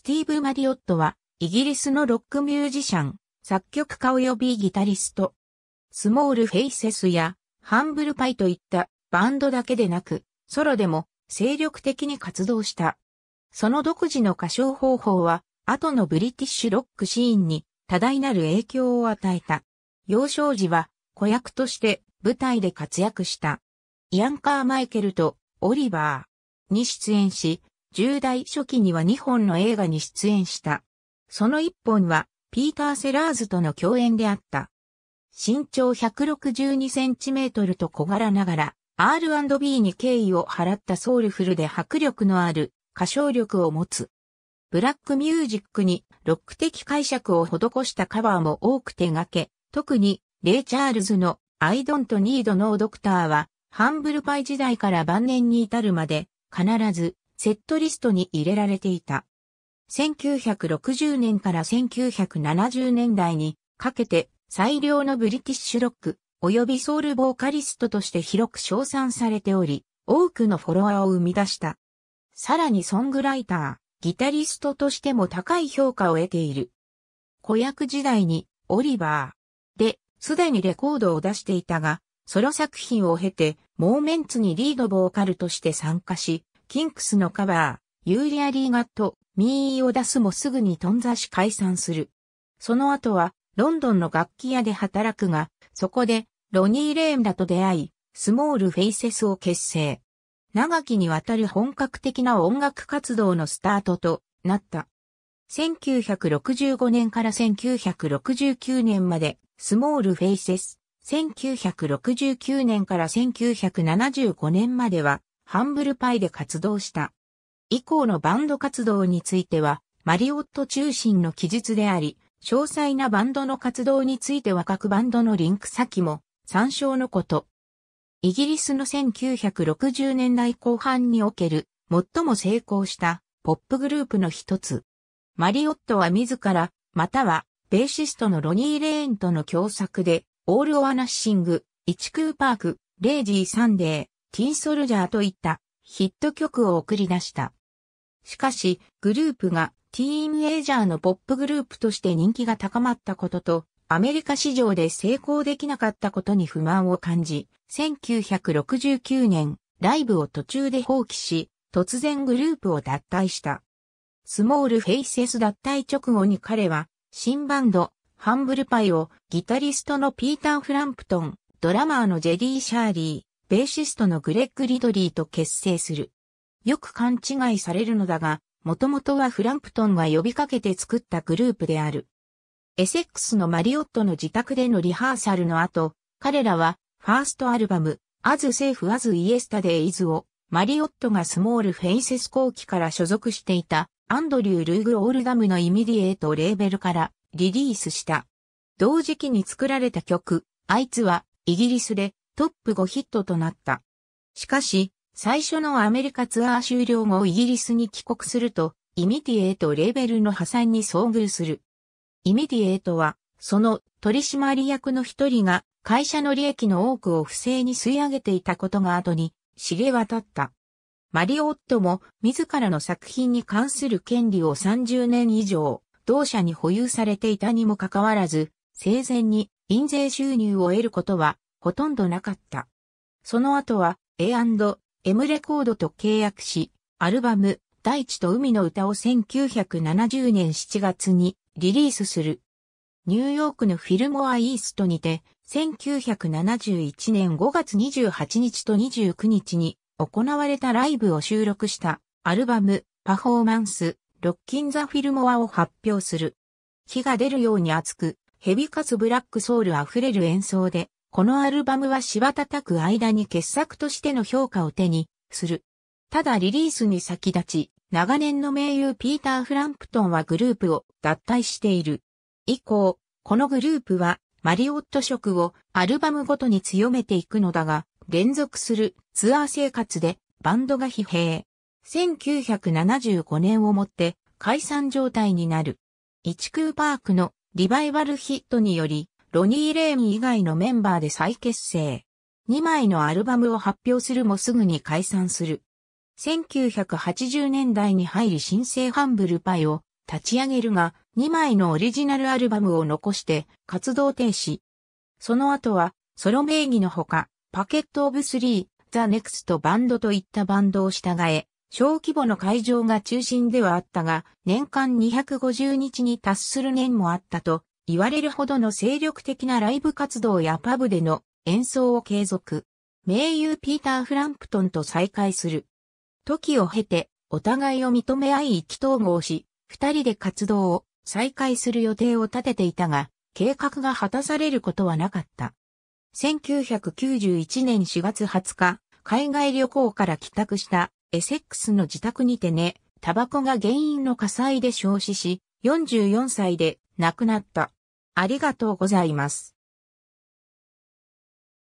スティーブ・マリオットは、イギリスのロックミュージシャン、作曲家及びギタリスト。スモール・フェイセスや、ハンブル・パイといったバンドだけでなく、ソロでも精力的に活動した。その独自の歌唱方法は、後のブリティッシュロックシーンに多大なる影響を与えた。幼少時は子役として舞台で活躍した。イアン・カーマイケルとオリバーに出演し、10代初期には2本の映画に出演した。その1本は、ピーター・セラーズとの共演であった。身長162センチメートルと小柄ながら、R&B に敬意を払ったソウルフルで迫力のある歌唱力を持つ。ブラックミュージックにロック的解釈を施したカバーも多く手掛け、特にレイ・チャールズの I don't need no doctor は、ハンブルパイ時代から晩年に至るまで、必ずセットリストに入れられていた。1960年から1970年代にかけて最良のブリティッシュロック及びソウルボーカリストとして広く称賛されており、多くのフォロワーを生み出した。さらにソングライター、ギタリストとしても高い評価を得ている。子役時代にオリバーで、すでにレコードを出していたが、ソロ作品を経て、モーメンツにリードボーカルとして参加し、キンクスのカバー、ユーリアリーガット、ミーを出すもすぐに頓挫し解散する。その後は、ロンドンの楽器屋で働くが、そこで、ロニー・レーンらと出会い、スモール・フェイセスを結成。長きにわたる本格的な音楽活動のスタートとなった。1965年から1969年まで、スモール・フェイセス。1969年から1975年までは、ハンブルパイで活動した。以降のバンド活動については、マリオット中心の記述であり、詳細なバンドの活動については各バンドのリンク先も参照のこと。イギリスの1960年代後半における最も成功したポップグループの一つ。マリオットは自ら、またはベーシストのロニー・レーンとの共作で、オール・オア・ナッシング、イチ・クーパーク、レイジー・サンデー、ティンソルジャーといったヒット曲を送り出した。しかし、グループがティーンエイジャーのポップグループとして人気が高まったことと、アメリカ市場で成功できなかったことに不満を感じ、1969年、ライブを途中で放棄し、突然グループを脱退した。スモールフェイセス脱退直後に彼は、新バンド、ハンブルパイをギタリストのピーター・フランプトン、ドラマーのジェリー・シャーリー、ベーシストのグレッグ・リドリーと結成する。よく勘違いされるのだが、もともとはフランプトンが呼びかけて作ったグループである。エセックスのマリオットの自宅でのリハーサルの後、彼らは、ファーストアルバム、アズ・セーフ・アズ・イエスタデイズを、マリオットがスモール・フェイセス後期から所属していた、アンドリュー・ルーグ・オールダムのイミディエートレーベルからリリースした。同時期に作られた曲、あいつは、イギリスでトップ5ヒットとなった。しかし、最初のアメリカツアー終了後イギリスに帰国すると、イミディエイトレーベルの破産に遭遇する。イミディエイトは、その取締役の一人が会社の利益の多くを不正に吸い上げていたことが後に知れ渡った。マリオットも自らの作品に関する権利を30年以上同社に保有されていたにもかかわらず、生前に印税収入を得ることはほとんどなかった。その後は A&M レコードと契約し、アルバム、大地と海の歌を1970年7月にリリースする。ニューヨークのフィルモアイーストにて、1971年5月28日と29日に行われたライブを収録したアルバム、パフォーマンス、ロッキンザフィルモアを発表する。火が出るように熱く、ヘビかつブラックソウル溢れる演奏で、このアルバムはしたたく間に傑作としての評価を手にする。ただリリースに先立ち、長年の盟友ピーター・フランプトンはグループを脱退している。以降、このグループはマリオット色をアルバムごとに強めていくのだが、連続するツアー生活でバンドが疲弊。1975年をもって解散状態になる。イチクーパークのリバイバルヒットによりロニー・レーン以外のメンバーで再結成。2枚のアルバムを発表するもすぐに解散する。1980年代に入り新生ハンブルパイを立ち上げるが、2枚のオリジナルアルバムを残して活動停止。その後は、ソロ名義のほか、パケットオブスリー、ザ・ネクストバンドといったバンドを従え、小規模の会場が中心ではあったが、年間250日に達する年もあったと、言われるほどの精力的なライブ活動やパブでの演奏を継続。名優ピーター・フランプトンと再会する。時を経て、お互いを認め合い意気投合し、二人で活動を再開する予定を立てていたが、計画が果たされることはなかった。1991年4月20日、海外旅行から帰宅したエセックスの自宅にてね、タバコが原因の火災で焼死し、44歳で亡くなった。ありがとうございます。